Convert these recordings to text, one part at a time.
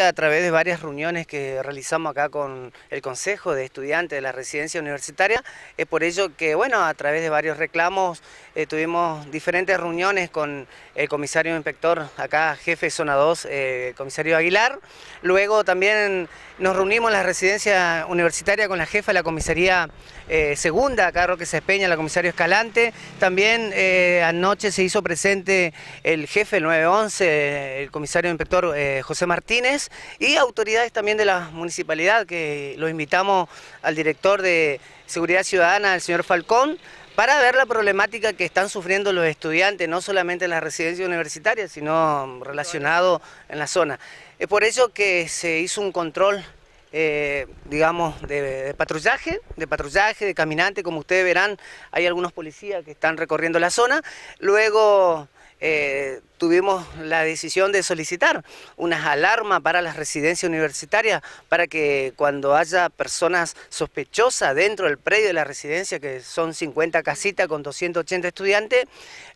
A través de varias reuniones que realizamos acá con el Consejo de Estudiantes de la Residencia Universitaria, es por ello que, bueno, a través de varios reclamos eh, tuvimos diferentes reuniones con el comisario inspector, acá jefe zona 2, eh, comisario Aguilar. Luego también nos reunimos en la residencia universitaria con la jefa de la comisaría eh, segunda, acá Roque Cespeña, la comisario Escalante. También anoche se hizo presente el jefe 911, el comisario inspector José Martínez y autoridades también de la municipalidad, que lo invitamos al director de Seguridad Ciudadana, el señor Falcón, para ver la problemática que están sufriendo los estudiantes, no solamente en las residencias universitarias, sino relacionado en la zona. Es por ello que se hizo un control, eh, digamos, de, de, patrullaje, de patrullaje, de caminante, como ustedes verán, hay algunos policías que están recorriendo la zona. Luego eh, tuvimos la decisión de solicitar unas alarmas para las residencias universitarias para que cuando haya personas sospechosas dentro del predio de la residencia, que son 50 casitas con 280 estudiantes,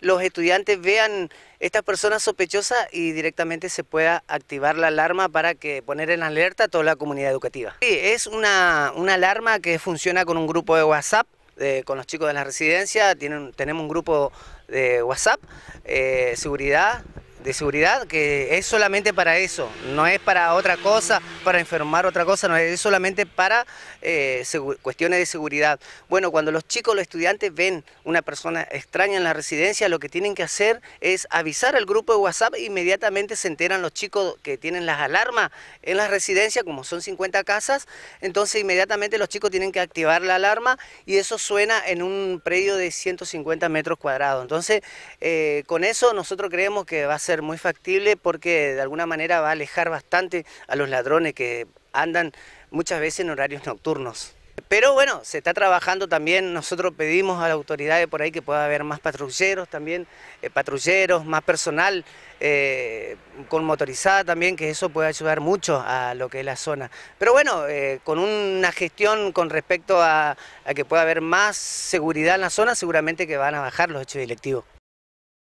los estudiantes vean estas personas sospechosas y directamente se pueda activar la alarma para que poner en alerta a toda la comunidad educativa. Sí, es una, alarma que funciona con un grupo de WhatsApp. Eh, con los chicos de la residencia, tenemos un grupo de WhatsApp, eh, seguridad, de seguridad, que es solamente para eso, no es para otra cosa, para enfermar otra cosa, no es solamente para eh, cuestiones de seguridad. Bueno, cuando los chicos, los estudiantes ven una persona extraña en la residencia, lo que tienen que hacer es avisar al grupo de WhatsApp, e inmediatamente se enteran los chicos que tienen las alarmas en la residencia, como son 50 casas, entonces inmediatamente los chicos tienen que activar la alarma y eso suena en un predio de 150 metros cuadrados. Entonces, eh, con eso nosotros creemos que va a ser muy factible porque de alguna manera va a alejar bastante a los ladrones que andan muchas veces en horarios nocturnos. Pero bueno, se está trabajando también, nosotros pedimos a las autoridades por ahí que pueda haber más patrulleros también, eh, patrulleros, más personal eh, con motorizada también, que eso pueda ayudar mucho a lo que es la zona. Pero bueno, eh, con una gestión con respecto a, a que pueda haber más seguridad en la zona, seguramente que van a bajar los hechos delictivos.